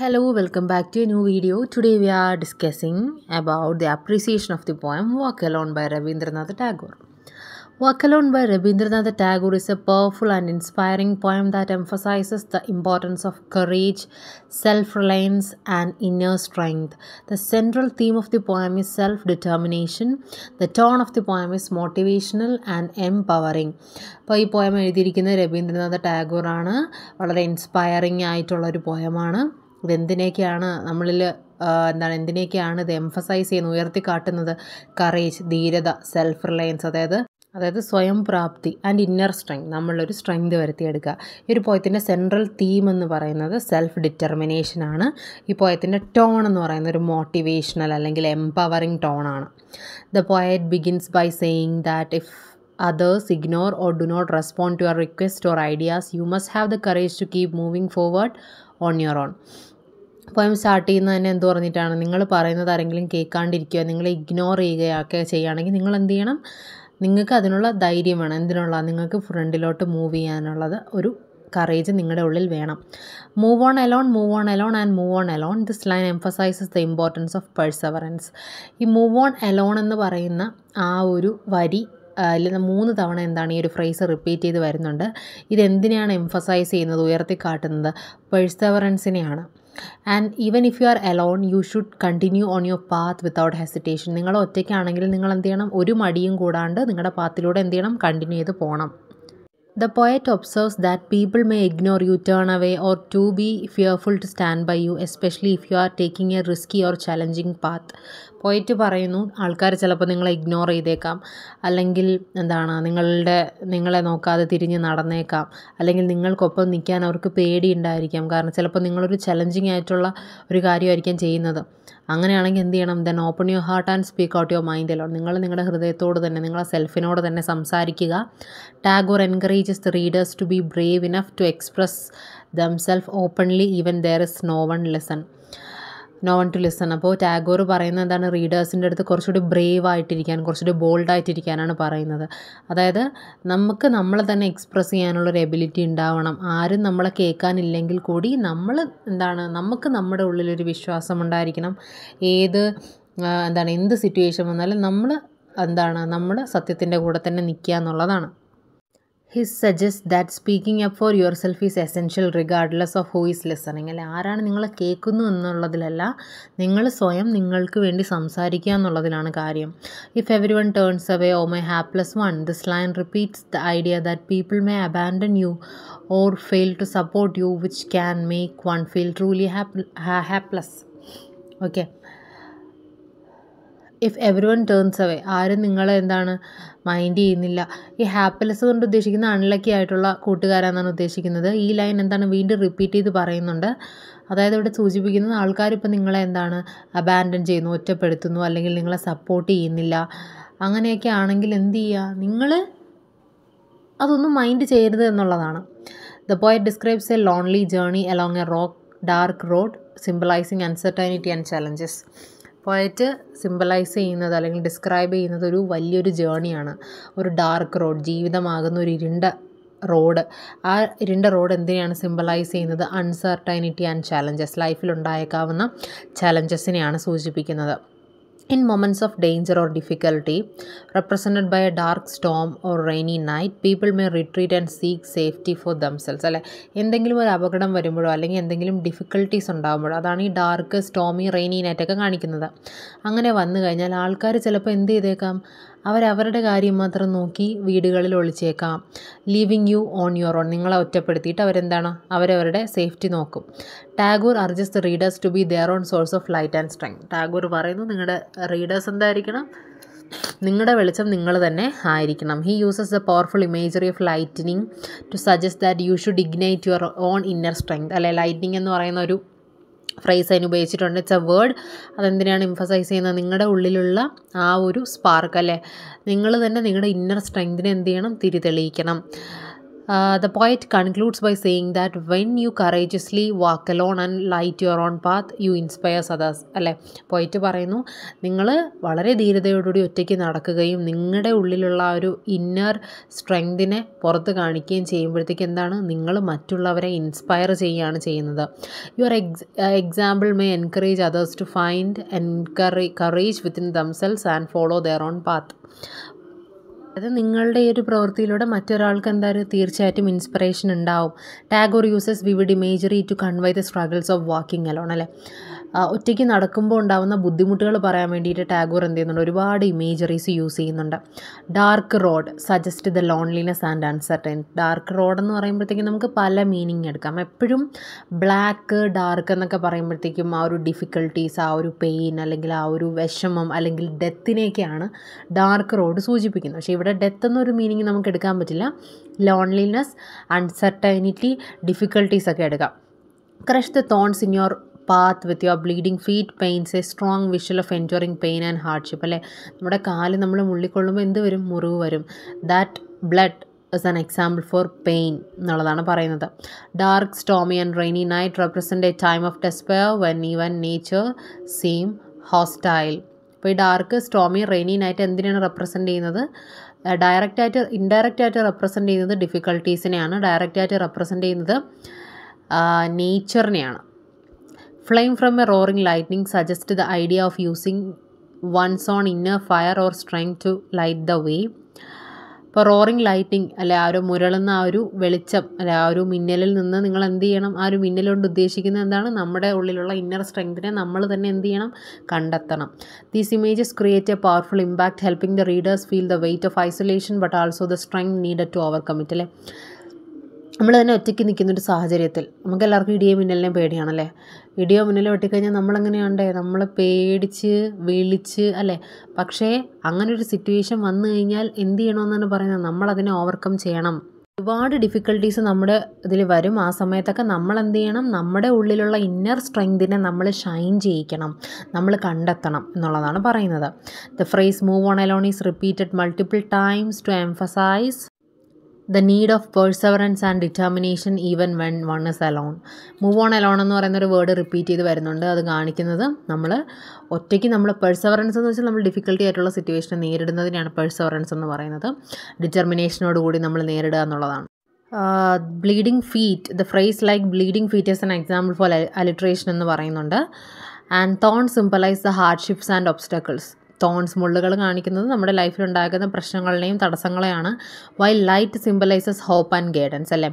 Hello, welcome back to a new video. Today we are discussing about the appreciation of the poem Walk Alone by Rabindranath Tagore. Walk Alone by Rabindranath Tagore is a powerful and inspiring poem that emphasizes the importance of courage, self reliance, and inner strength. The central theme of the poem is self determination. The tone of the poem is motivational and empowering. അപ്പോൾ ഈ poem എഴുതിയിരിക്കുന്നത് രവീന്ദ്രനാഥ് ടാഗോറാണ് വളരെ inspiring ആയിട്ടുള്ള ഒരു പോയമാണ് ഇതെന്തിനേക്കാണ് നമ്മളിൽ എന്താണ് എന്തിനേക്കാണ് ഇത് emphasize ചെയ്യുന്നത് ഉയർത്തിക്കാട്ടുന്നത് കറേജ് ധീരത സെൽഫ് റിലയൻസ് അതായത് അതായത് സ്വയം പ്രാപ്തി ആൻഡ് ഇന്നർ സ്ട്രെങ് നമ്മളൊരു സ്ട്രെങ്ത് വരുത്തിയെടുക്കുക ഈ ഒരു പോയത്തിൻ്റെ സെൻട്രൽ തീം എന്ന് പറയുന്നത് സെൽഫ് ഡിറ്റർമിനേഷൻ ആണ് ഈ പോയത്തിൻ്റെ ടോൺ എന്ന് പറയുന്നത് ഒരു മോട്ടിവേഷണൽ അല്ലെങ്കിൽ എംപവറിങ് ടോണാണ് the poet begins by saying that if others ignore or do not respond to your request or ideas you must have the courage to keep moving forward on your own poem start ചെയ്യുന്നത് തന്നെ എന്ത് പറഞ്ഞിട്ടാണ് നിങ്ങൾ പറയുന്നത് ആരെങ്കിലും കേൾക്കാണ്ടിരിക്കുക നിങ്ങൾ ignore ചെയ്യുകയൊക്കെ ചെയ്യുകയാണെങ്കിൽ നിങ്ങൾ എന്ത് ചെയ്യണം നിങ്ങൾക്ക് അതിനുള്ള ധൈര്യം വേണം എന്തിനുള്ള നിങ്ങൾക്ക് ഫ്രണ്ടിലോട്ട് മൂവ് ചെയ്യാനുള്ളത് ഒരു കറേജ് നിങ്ങളുടെ ഉള്ളിൽ വേണം move on alone move on alone and move on alone this line emphasizes the importance of perseverance ഈ മൂവ് ഓൺ അലോൺ എന്ന് പറയുന്ന ആ ഒരു വരി അല്ലെങ്കിൽ മൂന്ന് തവണ എന്താണ് ഈ ഒരു ഫ്രേസ് റിപ്പീറ്റ് ചെയ്ത് വരുന്നുണ്ട് ഇതെന്തിനെയാണ് എംഫസൈസ് ചെയ്യുന്നത് ഉയർത്തി കാട്ടുന്നത് പെഴ്സവറൻസിനെയാണ് and even if you are alone you should continue on your path without hesitation നിങ്ങൾ ഒറ്റയ്ക്കാണെങ്കിൽ നിങ്ങൾ എന്ത് ചെയ്യണം ഒരു മടിയും കൂടാണ്ട് നിങ്ങളുടെ പാത്തിലൂടെ എന്ത് ചെയ്യണം കണ്ടിന്യൂ ചെയ്ത് പോകണം the poet observes that people may ignore you turn away or to be fearful to stand by you especially if you are taking a risky or challenging path പോയിട്ട് പറയുന്നു ആൾക്കാർ ചിലപ്പോൾ നിങ്ങളെ ഇഗ്നോർ ചെയ്തേക്കാം അല്ലെങ്കിൽ എന്താണ് നിങ്ങളുടെ നിങ്ങളെ നോക്കാതെ തിരിഞ്ഞ് നടന്നേക്കാം അല്ലെങ്കിൽ നിങ്ങൾക്കൊപ്പം നിൽക്കാൻ അവർക്ക് പേടിയുണ്ടായിരിക്കാം കാരണം ചിലപ്പോൾ നിങ്ങളൊരു ചലഞ്ചിങ് ആയിട്ടുള്ള ഒരു കാര്യമായിരിക്കാം ചെയ്യുന്നത് അങ്ങനെയാണെങ്കിൽ എന്ത് ചെയ്യണം then open your heart and speak out your mind അല്ലോ നിങ്ങൾ നിങ്ങളുടെ ഹൃദയത്തോട് തന്നെ നിങ്ങളെ സെൽഫിനോട് തന്നെ സംസാരിക്കുക Tagore encourages the readers to be brave enough to express self openly even there is no one lesson no one to listen അപ്പോൾ ടാഗോർ പറയുന്നത് എന്താണ് റീഡേഴ്സിൻ്റെ അടുത്ത് കുറച്ചുകൂടി ബ്രേവ് ആയിട്ടിരിക്കാൻ കുറച്ചുകൂടി ബോൾഡ് ആയിട്ടിരിക്കാനാണ് പറയുന്നത് അതായത് നമുക്ക് നമ്മളെ തന്നെ എക്സ്പ്രസ് ചെയ്യാനുള്ളൊരു എബിലിറ്റി ഉണ്ടാവണം ആരും നമ്മളെ കേൾക്കാനില്ലെങ്കിൽ കൂടി നമ്മൾ എന്താണ് നമുക്ക് നമ്മുടെ ഉള്ളിലൊരു വിശ്വാസം ഉണ്ടായിരിക്കണം ഏത് എന്താണ് എന്ത് സിറ്റുവേഷൻ വന്നാലും നമ്മൾ എന്താണ് നമ്മൾ സത്യത്തിൻ്റെ കൂടെ തന്നെ നിൽക്കുക എന്നുള്ളതാണ് he suggest that speaking up for your self is essential regardless of who is listening അല്ലെ ആരാണ് നിങ്ങളെ കേൾക്കുന്നു എന്നുള്ളതിലല്ല നിങ്ങൾ സ്വയം നിങ്ങൾക്ക് വേണ്ടി സംസാരിക്കുക എന്നുള്ളതിലാണ് കാര്യം if every one turns away oh my hapless one this line repeats the idea that people may abandon you or fail to support you which can make one feel truly hapless okay if every one turns away ആരും നിങ്ങളെ എന്താണ് mind ചെയ്യുന്നില്ല ഈ happiness കൊണ്ട് ഉദ്ദേശിക്കുന്ന unlucky ആയിട്ടുള്ള കൂട്ടുകാരാണെന്നാണ് ഉദ്ദേശിക്കുന്നത് ഈ ലൈൻ എന്താണ് വീണ്ടും റിപ്പീറ്റ് ചെയ്ത് പറയുന്നുണ്ട് അതായത് ഇവിടെ സൂചിപ്പിക്കുന്നത് ആൾക്കാർ ഇപ്പോൾ നിങ്ങളെ എന്താണ് അബാൻഡൻ ചെയ്യുന്നു ഒറ്റപ്പെടുത്തുന്നു അല്ലെങ്കിൽ നിങ്ങളെ സപ്പോർട്ട് ചെയ്യുന്നില്ല അങ്ങനെയൊക്കെ ആണെങ്കിൽ എന്ത് ചെയ്യുക നിങ്ങൾ അതൊന്നും മൈൻഡ് ചെയ്യരുത് എന്നുള്ളതാണ് the poet describes a lonely journey along a rock dark road symbolizing uncertainty and challenges poet symbolize ചെയ്യുന്നത് അല്ലെങ്കിൽ ഡിസ്ക്രൈബ് ചെയ്യുന്നത് ഒരു വലിയൊരു ജേണിയാണ് ഒരു ഡാർക്ക് റോഡ് ജീവിതമാകുന്ന ഒരു ഇരുണ്ട റോഡ് ആ ഇരുണ്ട റോഡ് എന്തിനെയാണ് സിംബലൈസ് ചെയ്യുന്നത് അൺസർട്ടൈനിറ്റി ആൻഡ് ചാലഞ്ചസ് ഉണ്ടായേക്കാവുന്ന ചാലഞ്ചസിനെയാണ് സൂചിപ്പിക്കുന്നത് In moments of danger or difficulty, represented by a dark storm or rainy night, people may retreat and seek safety for themselves. അല്ലെ എന്തെങ്കിലും ഒരു അപകടം വരുമ്പോഴോ അല്ലെങ്കിൽ എന്തെങ്കിലും ഡിഫിക്കൽട്ടീസ് ഉണ്ടാകുമ്പോഴോ അതാണ് ഈ ഡാർക്ക് സ്റ്റോമി റെയിനി നൈറ്റൊക്കെ കാണിക്കുന്നത് അങ്ങനെ വന്നു കഴിഞ്ഞാൽ ആൾക്കാർ ചിലപ്പോൾ എന്ത് ചെയ്തേക്കാം അവരവരുടെ കാര്യം മാത്രം നോക്കി വീടുകളിൽ ഒളിച്ചേക്കാം leaving you on your own നിങ്ങളെ ഒറ്റപ്പെടുത്തിയിട്ട് അവരെന്താണ് അവരവരുടെ സേഫ്റ്റി നോക്കും Tagore urges the readers to be their own source of light and strength Tagore പറയുന്നു നിങ്ങളുടെ റീഡേഴ്സ് എന്തായിരിക്കണം നിങ്ങളുടെ വെളിച്ചം നിങ്ങൾ തന്നെ ആയിരിക്കണം he uses the powerful imagery of lightning to suggest that you should ignite your own inner strength അല്ലെ ലൈറ്റനിങ് എന്ന് പറയുന്ന ഒരു ഫ്രൈസ് അതിന് ഉപയോഗിച്ചിട്ടുണ്ട് ഇറ്റ്സ് എ വേർഡ് അതെന്തിനാണ് എംഫസൈസ് ചെയ്യുന്നത് നിങ്ങളുടെ ഉള്ളിലുള്ള ആ ഒരു സ്പാർക്ക് അല്ലേ നിങ്ങൾ തന്നെ നിങ്ങളുടെ ഇന്നർ സ്ട്രെങ്തിനെ എന്ത് ചെയ്യണം തിരിതെളിയിക്കണം the poet concludes by saying that when you courageously walk walk and light your own path you you inspire അല്ലേ പോയിറ്റ് പറയുന്നു നിങ്ങൾ വളരെ ധീരതയോടുകൂടി ഒറ്റയ്ക്ക് നടക്കുകയും നിങ്ങളുടെ ഉള്ളിലുള്ള ആ ഒരു ഇന്നർ സ്ട്രെങ്തിനെ പുറത്ത് കാണിക്കുകയും ചെയ്യുമ്പോഴത്തേക്ക് എന്താണ് നിങ്ങൾ മറ്റുള്ളവരെ ഇൻസ്പയർ ചെയ്യുകയാണ് ചെയ്യുന്നത് your ex example may encourage others to find encourage courage within themselves and follow their own path അത് നിങ്ങളുടെ ഈ ഒരു പ്രവൃത്തിയിലൂടെ മറ്റൊരാൾക്ക് എന്തായാലും തീർച്ചയായിട്ടും ഇൻസ്പിറേഷൻ ഉണ്ടാവും Tagore uses vivid imagery to convey the struggles of walking alone അല്ലേ ഒറ്റയ്ക്ക് നടക്കുമ്പോൾ ഉണ്ടാകുന്ന ബുദ്ധിമുട്ടുകൾ പറയാൻ വേണ്ടിയിട്ട് ടാഗോർ എന്ത് ചെയ്യുന്നുണ്ട് ഒരുപാട് ഇമേജറീസ് യൂസ് ചെയ്യുന്നുണ്ട് dark road suggest the loneliness and uncertain dark road എന്ന് പറയുമ്പോഴത്തേക്കും നമുക്ക് പല മീനിങ് എടുക്കാം എപ്പോഴും ബ്ലാക്ക് ഡാർക്ക് എന്നൊക്കെ പറയുമ്പോഴത്തേക്കും ആ ഒരു ഡിഫിക്കൽട്ടീസ് ആ ഒരു പെയിൻ അല്ലെങ്കിൽ ആ ഒരു വിഷമം അല്ലെങ്കിൽ ഡെത്തിനെയൊക്കെയാണ് ഡാർക്ക് റോഡ് സൂചിപ്പിക്കുന്നത് പക്ഷേ ഇവിടെ അവിടെ ഡെത്ത് എന്നൊരു മീനിങ് നമുക്ക് എടുക്കാൻ പറ്റില്ല ലോൺലിനെസ് അൺസർട്ടനിറ്റി ഡിഫിക്കൽട്ടീസ് ഒക്കെ എടുക്കാം crush the thorns in your path with your bleeding feet pains a strong visual of enduring pain and hardship അല്ലേ നമ്മുടെ കാല് നമ്മൾ മുള്ളിക്കൊള്ളുമ്പോൾ എന്ത് വരും മുറിവ് വരും that blood is an example for pain എന്നുള്ളതാണ് പറയുന്നത് dark stormy and rainy night represent a time of despair when even nature same hostile അപ്പോൾ ഈ ഡാർക്ക് സ്റ്റോമി റെയിനി നൈറ്റ് എന്തിനാണ് റെപ്രസെൻ്റ് ചെയ്യുന്നത് ഡയറക്റ്റായിട്ട് ഇൻഡയറക്റ്റായിട്ട് റെപ്രസെൻ്റ് ചെയ്യുന്നത് ഡിഫിക്കൾട്ടീസിനെയാണ് ഡയറക്റ്റായിട്ട് റെപ്രസെൻ്റ് ചെയ്യുന്നത് നേച്ചറിനെയാണ് flame from a roaring lightning suggest the idea of using one's own inner fire or strength to light the way ഇപ്പോൾ റോറിങ് ലൈറ്റിംഗ് അല്ലെ ആ ഒരു മുരളുന്ന ആ ഒരു വെളിച്ചം അല്ലെ ആ ഒരു മിന്നലിൽ നിന്ന് നിങ്ങൾ എന്ത് ചെയ്യണം ആ ഒരു മിന്നൽ കൊണ്ട് ഉദ്ദേശിക്കുന്നത് എന്താണ് നമ്മുടെ ഉള്ളിലുള്ള ഇന്നർ സ്ട്രെങ്തിനെ നമ്മൾ തന്നെ എന്ത് ചെയ്യണം കണ്ടെത്തണം these images create a powerful impact helping the readers feel the weight of isolation but also the strength need to overcome it അല്ലേ നമ്മൾ തന്നെ ഒറ്റയ്ക്ക് ഒരു സാഹചര്യത്തിൽ നമുക്ക് എല്ലാവർക്കും ഇടിയോ മിന്നലിനെ പേടിയാണല്ലേ ഇടിയോ മിന്നലോ വെട്ടിക്കഴിഞ്ഞാൽ നമ്മളെങ്ങനെയാണ്ടേ നമ്മൾ പേടിച്ച് വിളിച്ച് അല്ലേ പക്ഷേ അങ്ങനെ ഒരു സിറ്റുവേഷൻ വന്നു കഴിഞ്ഞാൽ എന്ത് ചെയ്യണമെന്നാണ് പറയുന്നത് നമ്മളതിനെ ഓവർകം ചെയ്യണം ഒരുപാട് ഡിഫിക്കൽട്ടീസ് നമ്മുടെ ഇതിൽ വരും ആ സമയത്തൊക്കെ നമ്മൾ എന്ത് ചെയ്യണം നമ്മുടെ ഉള്ളിലുള്ള ഇന്നർ സ്ട്രെങ്തിനെ നമ്മൾ ഷൈൻ ചെയ്യിക്കണം നമ്മൾ കണ്ടെത്തണം എന്നുള്ളതാണ് പറയുന്നത് the phrase move on alone is repeated multiple times to emphasize the need of perseverance and determination even when one is alone move on alone എന്ന് പറയുന്ന ഒരു വേർഡ് റിപ്പീറ്റ് ചെയ്ത് വരുന്നുണ്ട് അത് കാണിക്കുന്നത് നമ്മൾ ഒറ്റയ്ക്ക് നമ്മൾ പേഴ്സവറൻസ് എന്ന് വെച്ചാൽ നമ്മൾ ഡിഫിക്കൽട്ടി ആയിട്ടുള്ള സിറ്റുവേഷനെ നേരിടുന്നതിനാണ് പേഴ്സവറൻസ് എന്ന് പറയുന്നത് ഡിറ്റർമിനേഷനോടുകൂടി നമ്മൾ നേരിടുക എന്നുള്ളതാണ് bleeding feet the phrase like bleeding feet is an example for alliteration എന്ന് പറയുന്നുണ്ട് and thorn symbolize the hardships and obstacles thorns മുള്ളുകൾ കാണിക്കുന്നത് നമ്മുടെ ലൈഫിലുണ്ടാകുന്ന പ്രശ്നങ്ങളുടെയും തടസ്സങ്ങളെയാണ് why light symbolizes hope and guidance അല്ലേ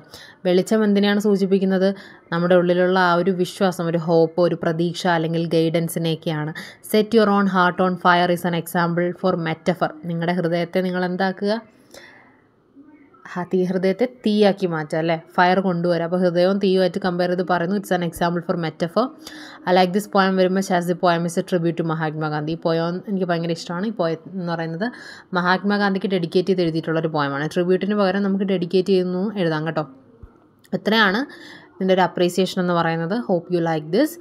വെളിച്ചം എന്തിനെയാണ് സൂചിപ്പിക്കുന്നത് നമ്മുടെ ഉള്ളിലുള്ള ആ ഒരു വിശ്വാസം ഒരു ഹോപ്പ് ഒരു പ്രതീക്ഷ അല്ലെങ്കിൽ ഗൈഡൻസിനെയൊക്കെയാണ് set your own heart on fire is an example for metaphor നിങ്ങളുടെ ഹൃദയത്തെ നിങ്ങൾ എന്താക്കുക തീ ഹൃദയത്തെ തീയാക്കി മാറ്റുക അല്ലേ ഫയർ കൊണ്ടുവരിക അപ്പോൾ ഹൃദയവും തീയുമായിട്ട് കമ്പയർ ചെയ്ത് പറയുന്നു it's an example for metaphor I like this poem വരുമ്പോൾ ഷാസ് the poem is A tribute to Mahatma Gandhi ഈ പോയം എനിക്ക് ഭയങ്കര ഇഷ്ടമാണ് ഈ പോയം എന്ന് പറയുന്നത് മഹാത്മാഗാന്ധിക്ക് ഡെഡിക്കേറ്റ് ചെയ്ത് ഒരു പോയമാണ് ട്രിബ്യൂട്ടിന് പകരം നമുക്ക് ഡെഡിക്കേറ്റ് ചെയ്യുന്നു എഴുതാം കേട്ടോ ഇത്രയാണ് ഇതിൻ്റെ ഒരു അപ്രീസിയേഷൻ എന്ന് പറയുന്നത് hope you like this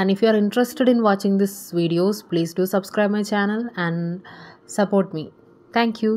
and if you are interested in watching this videos please do subscribe my channel and support me thank U